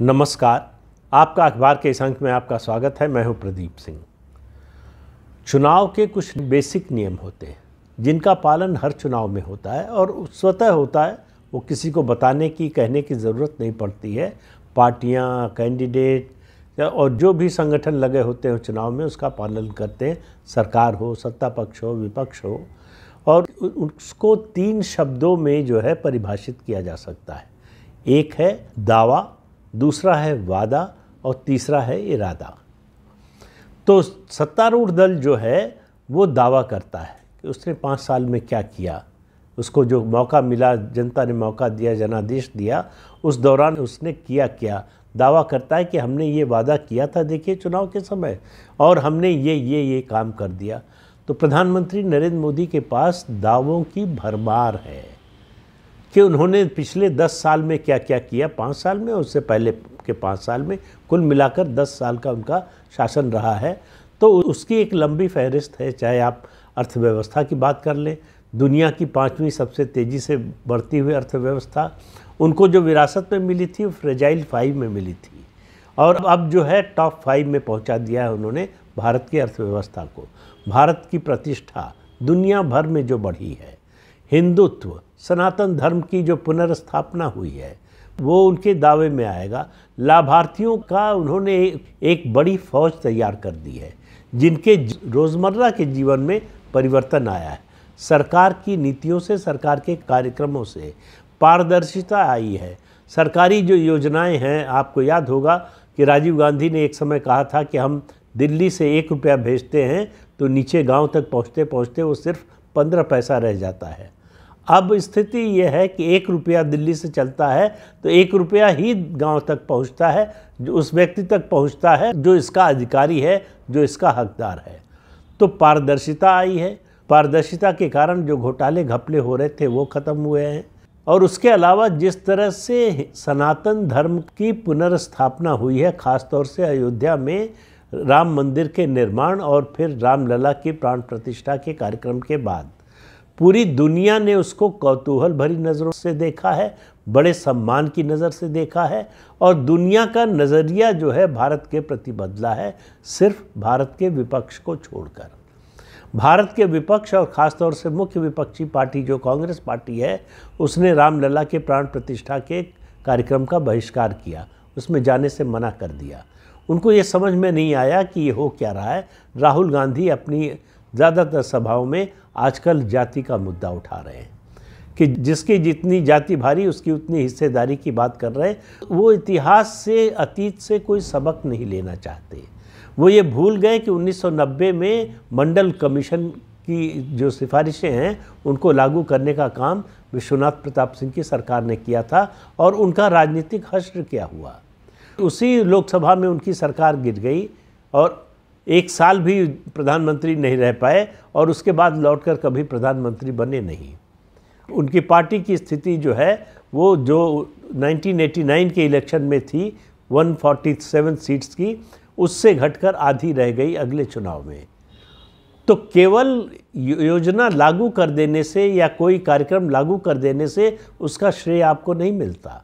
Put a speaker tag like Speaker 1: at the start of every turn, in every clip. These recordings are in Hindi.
Speaker 1: नमस्कार आपका अखबार के इस अंक में आपका स्वागत है मैं हूं प्रदीप सिंह चुनाव के कुछ बेसिक नियम होते हैं जिनका पालन हर चुनाव में होता है और स्वतः होता है वो किसी को बताने की कहने की ज़रूरत नहीं पड़ती है पार्टियां कैंडिडेट और जो भी संगठन लगे होते हैं चुनाव में उसका पालन करते हैं सरकार हो सत्ता पक्ष हो विपक्ष हो और उसको तीन शब्दों में जो है परिभाषित किया जा सकता है एक है दावा दूसरा है वादा और तीसरा है इरादा तो सत्तारूढ़ दल जो है वो दावा करता है कि उसने पाँच साल में क्या किया उसको जो मौका मिला जनता ने मौका दिया जनादेश दिया उस दौरान उसने किया क्या दावा करता है कि हमने ये वादा किया था देखिए चुनाव के समय और हमने ये ये ये काम कर दिया तो प्रधानमंत्री नरेंद्र मोदी के पास दावों की भरमार है कि उन्होंने पिछले दस साल में क्या क्या किया पाँच साल में और उससे पहले के पाँच साल में कुल मिलाकर दस साल का उनका शासन रहा है तो उसकी एक लंबी फहरिस्त है चाहे आप अर्थव्यवस्था की बात कर लें दुनिया की पाँचवीं सबसे तेज़ी से बढ़ती हुई अर्थव्यवस्था उनको जो विरासत में मिली थी वो फ्रेजाइल फाइव में मिली थी और अब जो है टॉप फाइव में पहुंचा दिया है उन्होंने भारत की अर्थव्यवस्था को भारत की प्रतिष्ठा दुनिया भर में जो बढ़ी है हिंदुत्व सनातन धर्म की जो पुनर्स्थापना हुई है वो उनके दावे में आएगा लाभार्थियों का उन्होंने एक बड़ी फौज तैयार कर दी है जिनके रोज़मर्रा के जीवन में परिवर्तन आया है सरकार की नीतियों से सरकार के कार्यक्रमों से पारदर्शिता आई है सरकारी जो योजनाएं हैं आपको याद होगा कि राजीव गांधी ने एक समय कहा था कि हम दिल्ली से एक रुपया भेजते हैं तो नीचे गांव तक पहुंचते पहुंचते वो सिर्फ पंद्रह पैसा रह जाता है अब स्थिति यह है कि एक रुपया दिल्ली से चलता है तो एक रुपया ही गांव तक पहुंचता है जो उस व्यक्ति तक पहुंचता है जो इसका अधिकारी है जो इसका हकदार है तो पारदर्शिता आई है पारदर्शिता के कारण जो घोटाले घपले हो रहे थे वो ख़त्म हुए हैं और उसके अलावा जिस तरह से सनातन धर्म की पुनर्स्थापना हुई है खासतौर से अयोध्या में राम मंदिर के निर्माण और फिर रामलला की प्राण प्रतिष्ठा के कार्यक्रम के बाद पूरी दुनिया ने उसको कौतूहल भरी नज़रों से देखा है बड़े सम्मान की नज़र से देखा है और दुनिया का नज़रिया जो है भारत के प्रति बदला है सिर्फ भारत के विपक्ष को छोड़कर भारत के विपक्ष और ख़ासतौर से मुख्य विपक्षी पार्टी जो कांग्रेस पार्टी है उसने रामलला के प्राण प्रतिष्ठा के कार्यक्रम का बहिष्कार किया उसमें जाने से मना कर दिया उनको ये समझ में नहीं आया कि ये हो क्या रहा है राहुल गांधी अपनी ज़्यादातर सभाओं में आजकल जाति का मुद्दा उठा रहे हैं कि जिसकी जितनी जाति भारी उसकी उतनी हिस्सेदारी की बात कर रहे हैं वो इतिहास से अतीत से कोई सबक नहीं लेना चाहते वो ये भूल गए कि 1990 में मंडल कमीशन की जो सिफारिशें हैं उनको लागू करने का काम विश्वनाथ प्रताप सिंह की सरकार ने किया था और उनका राजनीतिक हश्र क्या हुआ उसी लोकसभा में उनकी सरकार गिर गई और एक साल भी प्रधानमंत्री नहीं रह पाए और उसके बाद लौटकर कभी प्रधानमंत्री बने नहीं उनकी पार्टी की स्थिति जो है वो जो 1989 के इलेक्शन में थी 147 सीट्स की उससे घटकर आधी रह गई अगले चुनाव में तो केवल योजना लागू कर देने से या कोई कार्यक्रम लागू कर देने से उसका श्रेय आपको नहीं मिलता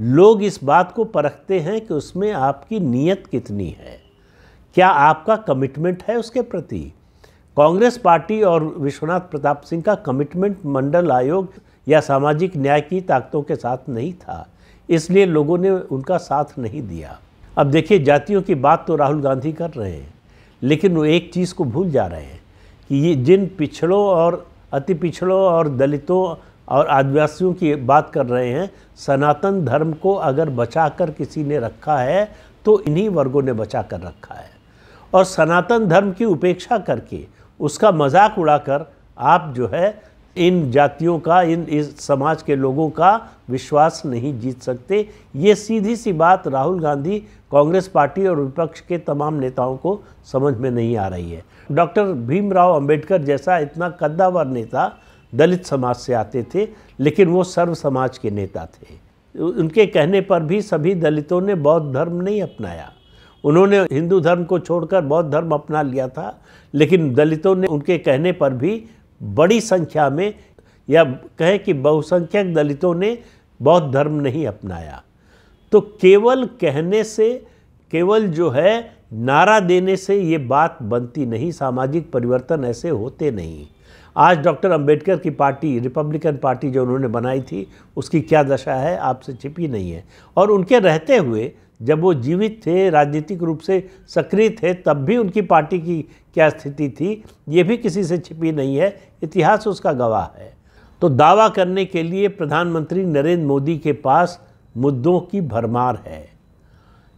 Speaker 1: लोग इस बात को परखते हैं कि उसमें आपकी नीयत कितनी है क्या आपका कमिटमेंट है उसके प्रति कांग्रेस पार्टी और विश्वनाथ प्रताप सिंह का कमिटमेंट मंडल आयोग या सामाजिक न्याय की ताकतों के साथ नहीं था इसलिए लोगों ने उनका साथ नहीं दिया अब देखिए जातियों की बात तो राहुल गांधी कर रहे हैं लेकिन वो एक चीज़ को भूल जा रहे हैं कि ये जिन पिछड़ों और अति पिछड़ों और दलितों और आदिवासियों की बात कर रहे हैं सनातन धर्म को अगर बचा कर किसी ने रखा है तो इन्हीं वर्गों ने बचा कर रखा है और सनातन धर्म की उपेक्षा करके उसका मजाक उड़ाकर आप जो है इन जातियों का इन इस समाज के लोगों का विश्वास नहीं जीत सकते ये सीधी सी बात राहुल गांधी कांग्रेस पार्टी और विपक्ष के तमाम नेताओं को समझ में नहीं आ रही है डॉक्टर भीमराव अंबेडकर जैसा इतना कद्दावर नेता दलित समाज से आते थे लेकिन वो सर्व समाज के नेता थे उनके कहने पर भी सभी दलितों ने बौद्ध धर्म नहीं अपनाया उन्होंने हिंदू धर्म को छोड़कर बौद्ध धर्म अपना लिया था लेकिन दलितों ने उनके कहने पर भी बड़ी संख्या में या कहें कि बहुसंख्यक दलितों ने बौद्ध धर्म नहीं अपनाया तो केवल कहने से केवल जो है नारा देने से ये बात बनती नहीं सामाजिक परिवर्तन ऐसे होते नहीं आज डॉक्टर अंबेडकर की पार्टी रिपब्लिकन पार्टी जो उन्होंने बनाई थी उसकी क्या दशा है आपसे छिपी नहीं है और उनके रहते हुए जब वो जीवित थे राजनीतिक रूप से सक्रिय थे तब भी उनकी पार्टी की क्या स्थिति थी ये भी किसी से छिपी नहीं है इतिहास उसका गवाह है तो दावा करने के लिए प्रधानमंत्री नरेंद्र मोदी के पास मुद्दों की भरमार है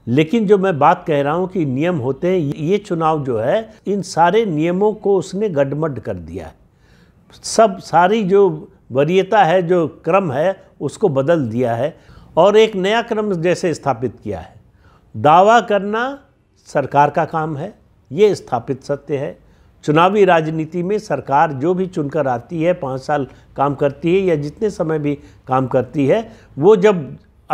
Speaker 1: लेकिन जो मैं बात कह रहा हूँ कि नियम होते हैं ये चुनाव जो है इन सारे नियमों को उसने गडमड कर दिया है सब सारी जो वरीयता है जो क्रम है उसको बदल दिया है और एक नया क्रम जैसे स्थापित किया है दावा करना सरकार का काम है ये स्थापित सत्य है चुनावी राजनीति में सरकार जो भी चुनकर आती है पाँच साल काम करती है या जितने समय भी काम करती है वो जब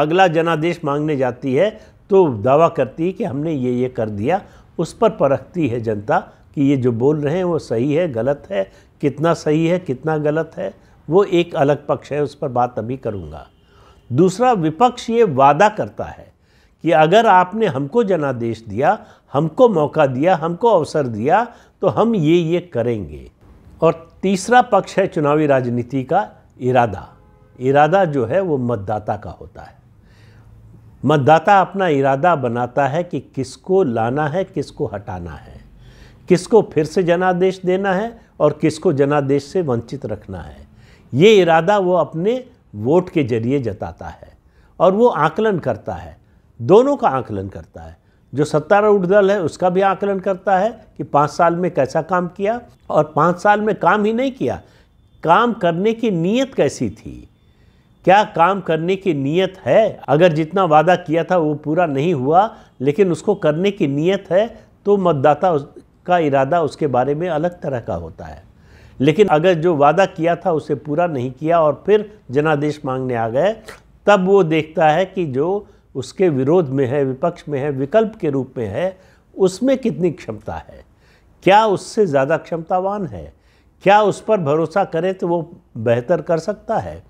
Speaker 1: अगला जनादेश मांगने जाती है तो दावा करती है कि हमने ये ये कर दिया उस पर परखती है जनता कि ये जो बोल रहे हैं वो सही है गलत है कितना सही है कितना गलत है वो एक अलग पक्ष है उस पर बात अभी करूँगा दूसरा विपक्ष ये वादा करता है कि अगर आपने हमको जनादेश दिया हमको मौका दिया हमको अवसर दिया तो हम ये ये करेंगे और तीसरा पक्ष है चुनावी राजनीति का इरादा इरादा जो है वो मतदाता का होता है मतदाता अपना इरादा बनाता है कि किसको लाना है किसको हटाना है किसको फिर से जनादेश देना है और किसको जनादेश से वंचित रखना है ये इरादा वो अपने वोट के जरिए जताता है और वो आकलन करता है दोनों का आकलन करता है जो सत्तारूढ़ दल है उसका भी आकलन करता है कि पाँच साल में कैसा काम किया और पाँच साल में काम ही नहीं किया काम करने की नीयत कैसी थी क्या काम करने की नीयत है अगर जितना वादा किया था वो पूरा नहीं हुआ लेकिन उसको करने की नीयत है तो मतदाता का इरादा उसके बारे में अलग तरह का होता है लेकिन अगर जो वादा किया था उसे पूरा नहीं किया और फिर जनादेश मांगने आ गए तब वो देखता है कि जो उसके विरोध में है विपक्ष में है विकल्प के रूप में है उसमें कितनी क्षमता है क्या उससे ज़्यादा क्षमतावान है क्या उस पर भरोसा करें तो वो बेहतर कर सकता है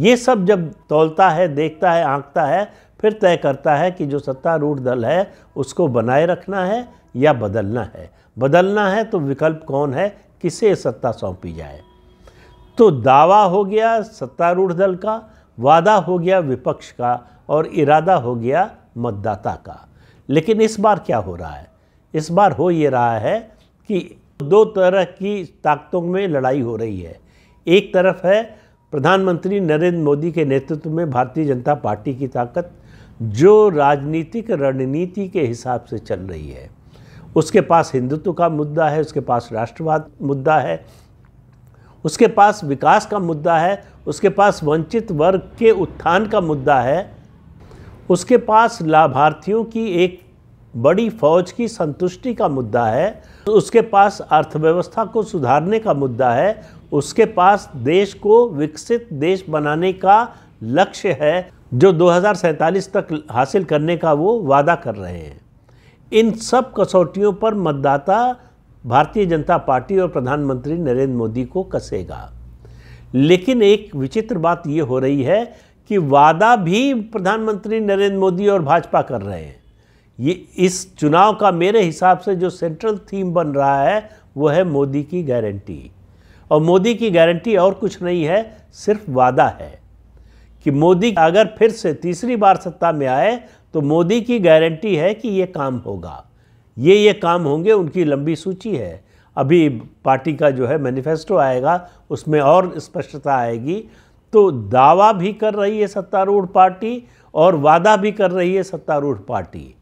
Speaker 1: ये सब जब तोलता है देखता है आंकता है फिर तय करता है कि जो सत्तारूढ़ दल है उसको बनाए रखना है या बदलना है बदलना है तो विकल्प कौन है किसे सत्ता सौंपी जाए तो दावा हो गया सत्तारूढ़ दल का वादा हो गया विपक्ष का और इरादा हो गया मतदाता का लेकिन इस बार क्या हो रहा है इस बार हो ये रहा है कि दो तरह की ताकतों में लड़ाई हो रही है एक तरफ है प्रधानमंत्री नरेंद्र मोदी के नेतृत्व में भारतीय जनता पार्टी की ताकत जो राजनीतिक रणनीति के हिसाब से चल रही है उसके पास हिंदुत्व का मुद्दा है उसके पास राष्ट्रवाद मुद्दा है उसके पास विकास का मुद्दा है उसके पास वंचित वर्ग के उत्थान का मुद्दा है उसके पास लाभार्थियों की एक बड़ी फौज की संतुष्टि का मुद्दा है उसके पास अर्थव्यवस्था को सुधारने का मुद्दा है उसके पास देश को विकसित देश बनाने का लक्ष्य है जो दो तक हासिल करने का वो वादा कर रहे हैं इन सब कसौटियों पर मतदाता भारतीय जनता पार्टी और प्रधानमंत्री नरेंद्र मोदी को कसेगा लेकिन एक विचित्र बात ये हो रही है कि वादा भी प्रधानमंत्री नरेंद्र मोदी और भाजपा कर रहे हैं ये इस चुनाव का मेरे हिसाब से जो सेंट्रल थीम बन रहा है वो है मोदी की गारंटी और मोदी की गारंटी और कुछ नहीं है सिर्फ वादा है कि मोदी अगर फिर से तीसरी बार सत्ता में आए तो मोदी की गारंटी है कि ये काम होगा ये ये काम होंगे उनकी लंबी सूची है अभी पार्टी का जो है मैनिफेस्टो आएगा उसमें और स्पष्टता आएगी तो दावा भी कर रही है सत्तारूढ़ पार्टी और वादा भी कर रही है सत्तारूढ़ पार्टी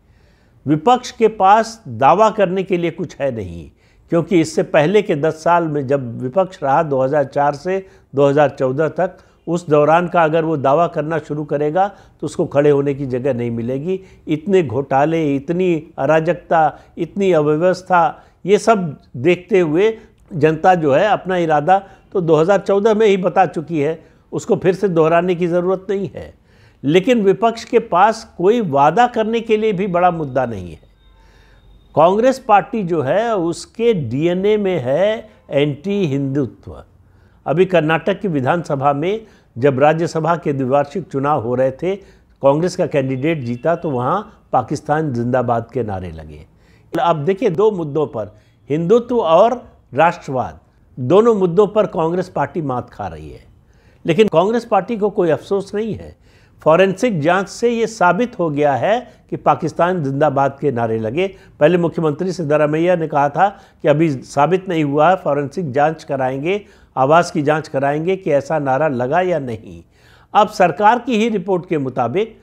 Speaker 1: विपक्ष के पास दावा करने के लिए कुछ है नहीं क्योंकि इससे पहले के 10 साल में जब विपक्ष रहा 2004 से 2014 तक उस दौरान का अगर वो दावा करना शुरू करेगा तो उसको खड़े होने की जगह नहीं मिलेगी इतने घोटाले इतनी अराजकता इतनी अव्यवस्था ये सब देखते हुए जनता जो है अपना इरादा तो 2014 में ही बता चुकी है उसको फिर से दोहराने की ज़रूरत नहीं है लेकिन विपक्ष के पास कोई वादा करने के लिए भी बड़ा मुद्दा नहीं है कांग्रेस पार्टी जो है उसके डीएनए में है एंटी हिंदुत्व अभी कर्नाटक की विधानसभा में जब राज्यसभा के द्विवार्षिक चुनाव हो रहे थे कांग्रेस का कैंडिडेट जीता तो वहाँ पाकिस्तान जिंदाबाद के नारे लगे अब देखिए दो मुद्दों पर हिंदुत्व और राष्ट्रवाद दोनों मुद्दों पर कांग्रेस पार्टी मात खा रही है लेकिन कांग्रेस पार्टी को कोई अफसोस नहीं है फॉरेंसिक जांच से ये साबित हो गया है कि पाकिस्तान जिंदाबाद के नारे लगे पहले मुख्यमंत्री सिद्धारमैया ने कहा था कि अभी साबित नहीं हुआ है फॉरेंसिक जांच कराएंगे आवास की जांच कराएंगे कि ऐसा नारा लगा या नहीं अब सरकार की ही रिपोर्ट के मुताबिक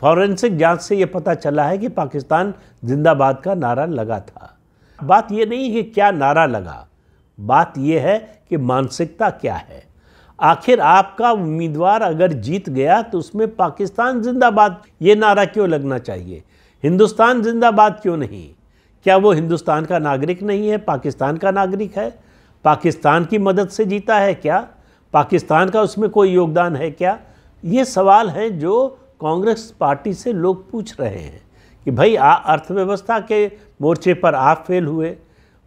Speaker 1: फॉरेंसिक जांच से ये पता चला है कि पाकिस्तान जिंदाबाद का नारा लगा था बात ये नहीं कि क्या नारा लगा बात यह है कि मानसिकता क्या है आखिर आपका उम्मीदवार अगर जीत गया तो उसमें पाकिस्तान जिंदाबाद ये नारा क्यों लगना चाहिए हिंदुस्तान जिंदाबाद क्यों नहीं क्या वो हिंदुस्तान का नागरिक नहीं है पाकिस्तान का नागरिक है पाकिस्तान की मदद से जीता है क्या पाकिस्तान का उसमें कोई योगदान है क्या ये सवाल हैं जो कांग्रेस पार्टी से लोग पूछ रहे हैं कि भाई अर्थव्यवस्था के मोर्चे पर आप फेल हुए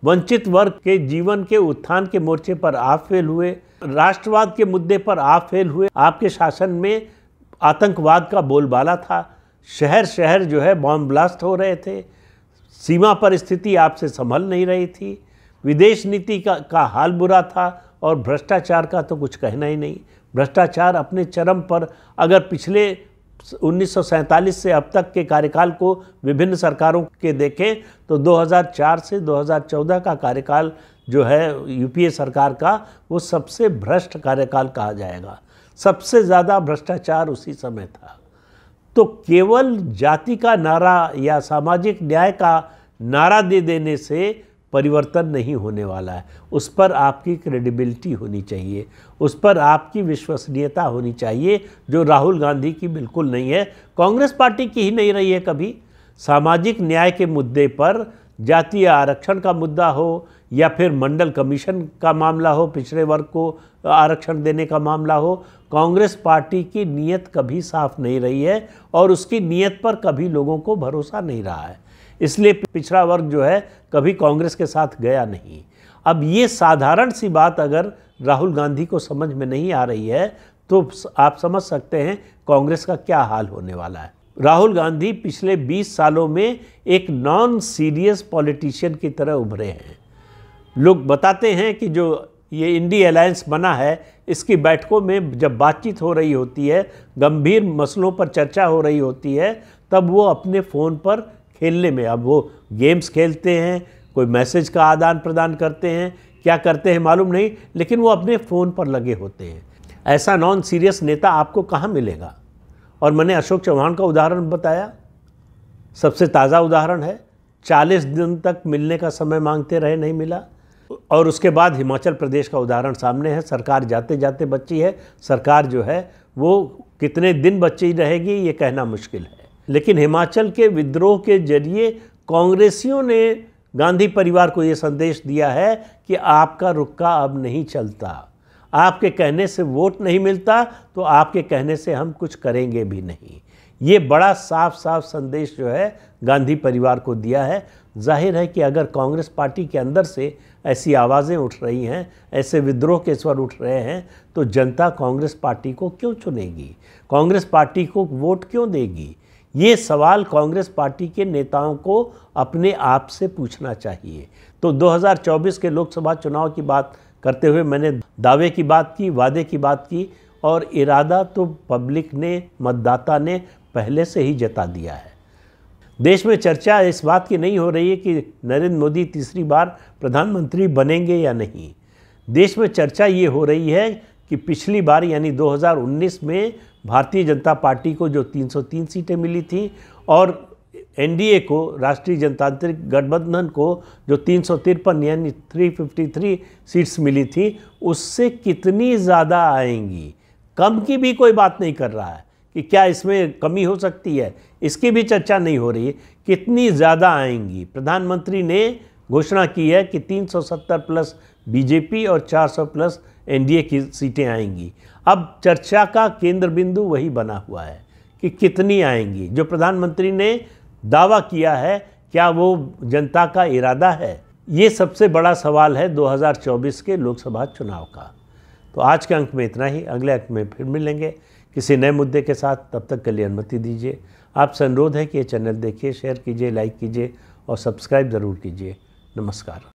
Speaker 1: वंचित वर्ग के जीवन के उत्थान के मोर्चे पर आप फेल हुए राष्ट्रवाद के मुद्दे पर आप फेल हुए आपके शासन में आतंकवाद का बोलबाला था शहर शहर जो है बॉम्ब ब्लास्ट हो रहे थे सीमा पर स्थिति आपसे संभल नहीं रही थी विदेश नीति का, का हाल बुरा था और भ्रष्टाचार का तो कुछ कहना ही नहीं भ्रष्टाचार अपने चरम पर अगर पिछले 1947 से अब तक के कार्यकाल को विभिन्न सरकारों के देखें तो 2004 से 2014 का कार्यकाल जो है यूपीए सरकार का वो सबसे भ्रष्ट कार्यकाल कहा जाएगा सबसे ज़्यादा भ्रष्टाचार उसी समय था तो केवल जाति का नारा या सामाजिक न्याय का नारा दे देने से परिवर्तन नहीं होने वाला है उस पर आपकी क्रेडिबिलिटी होनी चाहिए उस पर आपकी विश्वसनीयता होनी चाहिए जो राहुल गांधी की बिल्कुल नहीं है कांग्रेस पार्टी की ही नहीं रही है कभी सामाजिक न्याय के मुद्दे पर जातीय आरक्षण का मुद्दा हो या फिर मंडल कमीशन का मामला हो पिछड़े वर्ग को आरक्षण देने का मामला हो कांग्रेस पार्टी की नीयत कभी साफ नहीं रही है और उसकी नीयत पर कभी लोगों को भरोसा नहीं रहा है इसलिए पिछड़ा वर्ग जो है कभी कांग्रेस के साथ गया नहीं अब ये साधारण सी बात अगर राहुल गांधी को समझ में नहीं आ रही है तो आप समझ सकते हैं कांग्रेस का क्या हाल होने वाला है राहुल गांधी पिछले 20 सालों में एक नॉन सीरियस पॉलिटिशियन की तरह उभरे हैं लोग बताते हैं कि जो ये इंडी अलायंस बना है इसकी बैठकों में जब बातचीत हो रही होती है गंभीर मसलों पर चर्चा हो रही होती है तब वो अपने फ़ोन पर खेलने में अब वो गेम्स खेलते हैं कोई मैसेज का आदान प्रदान करते हैं क्या करते हैं मालूम नहीं लेकिन वो अपने फ़ोन पर लगे होते हैं ऐसा नॉन सीरियस नेता आपको कहाँ मिलेगा और मैंने अशोक चौहान का उदाहरण बताया सबसे ताज़ा उदाहरण है चालीस दिन तक मिलने का समय मांगते रहे नहीं मिला और उसके बाद हिमाचल प्रदेश का उदाहरण सामने है सरकार जाते जाते बच्ची है सरकार जो है वो कितने दिन बच्ची रहेगी ये कहना मुश्किल है लेकिन हिमाचल के विद्रोह के जरिए कांग्रेसियों ने गांधी परिवार को ये संदेश दिया है कि आपका रुक्का अब नहीं चलता आपके कहने से वोट नहीं मिलता तो आपके कहने से हम कुछ करेंगे भी नहीं ये बड़ा साफ साफ संदेश जो है गांधी परिवार को दिया है जाहिर है कि अगर कांग्रेस पार्टी के अंदर से ऐसी आवाज़ें उठ रही हैं ऐसे विद्रोह के स्वर उठ रहे हैं तो जनता कांग्रेस पार्टी को क्यों चुनेगी कांग्रेस पार्टी को वोट क्यों देगी ये सवाल कांग्रेस पार्टी के नेताओं को अपने आप से पूछना चाहिए तो 2024 के लोकसभा चुनाव की बात करते हुए मैंने दावे की बात की वादे की बात की और इरादा तो पब्लिक ने मतदाता ने पहले से ही जता दिया है देश में चर्चा इस बात की नहीं हो रही है कि नरेंद्र मोदी तीसरी बार प्रधानमंत्री बनेंगे या नहीं देश में चर्चा ये हो रही है कि पिछली बार यानी 2019 में भारतीय जनता पार्टी को जो 303 सीटें मिली थी और एनडीए को राष्ट्रीय जनतांत्रिक गठबंधन को जो तीन यानी 353 सीट्स मिली थी उससे कितनी ज़्यादा आएंगी कम की भी कोई बात नहीं कर रहा है कि क्या इसमें कमी हो सकती है इसकी भी चर्चा नहीं हो रही कितनी ज़्यादा आएंगी प्रधानमंत्री ने घोषणा की है कि 370 प्लस बीजेपी और 400 प्लस एनडीए की सीटें आएंगी अब चर्चा का केंद्र बिंदु वही बना हुआ है कि कितनी आएंगी जो प्रधानमंत्री ने दावा किया है क्या वो जनता का इरादा है ये सबसे बड़ा सवाल है 2024 के लोकसभा चुनाव का तो आज के अंक में इतना ही अगले अंक में फिर मिलेंगे किसी नए मुद्दे के साथ तब तक के लिए अनुमति दीजिए आपसे अनुरोध है कि ये चैनल देखिए शेयर कीजिए लाइक कीजिए और सब्सक्राइब ज़रूर कीजिए नमस्कार